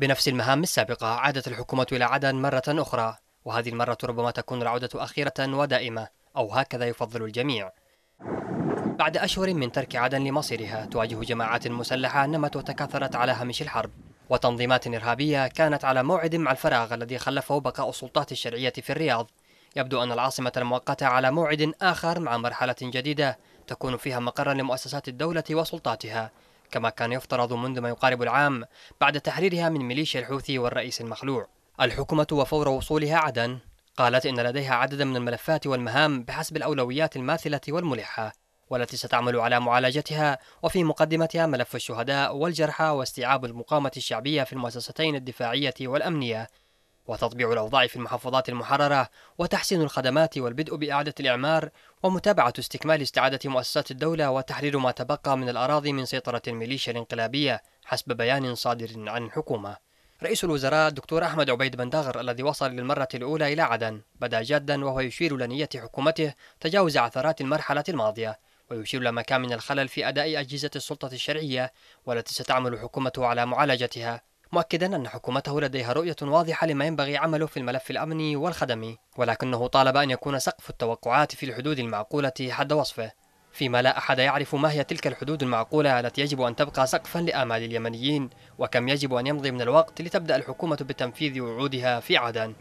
بنفس المهام السابقة عادت الحكومة إلى عدن مرة أخرى وهذه المرة ربما تكون العودة أخيرة ودائمة أو هكذا يفضل الجميع بعد أشهر من ترك عدن لمصيرها تواجه جماعات مسلحة نمت وتكاثرت على هامش الحرب وتنظيمات إرهابية كانت على موعد مع الفراغ الذي خلفه بقاء السلطات الشرعية في الرياض يبدو أن العاصمة المؤقتة على موعد آخر مع مرحلة جديدة تكون فيها مقرا لمؤسسات الدولة وسلطاتها كما كان يفترض منذ ما يقارب العام بعد تحريرها من ميليشيا الحوثي والرئيس المخلوع الحكومة وفور وصولها عدن قالت إن لديها عددا من الملفات والمهام بحسب الأولويات الماثلة والملحة والتي ستعمل على معالجتها وفي مقدمتها ملف الشهداء والجرحى واستيعاب المقاومة الشعبية في المؤسستين الدفاعية والأمنية وتطبيع الأوضاع في المحافظات المحررة وتحسين الخدمات والبدء بإعادة الإعمار ومتابعة استكمال استعادة مؤسسات الدولة وتحرير ما تبقى من الأراضي من سيطرة الميليشيا الانقلابية حسب بيان صادر عن الحكومة رئيس الوزراء الدكتور أحمد عبيد بن داغر الذي وصل للمرة الأولى إلى عدن بدا جادا وهو يشير لنية حكومته تجاوز عثرات المرحلة الماضية ويشير من الخلل في أداء أجهزة السلطة الشرعية والتي ستعمل حكومته على معالجتها مؤكدا أن حكومته لديها رؤية واضحة لما ينبغي عمله في الملف الأمني والخدمي ولكنه طالب أن يكون سقف التوقعات في الحدود المعقولة حد وصفه فيما لا أحد يعرف ما هي تلك الحدود المعقولة التي يجب أن تبقى سقفا لآمال اليمنيين وكم يجب أن يمضي من الوقت لتبدأ الحكومة بتنفيذ وعودها في عدن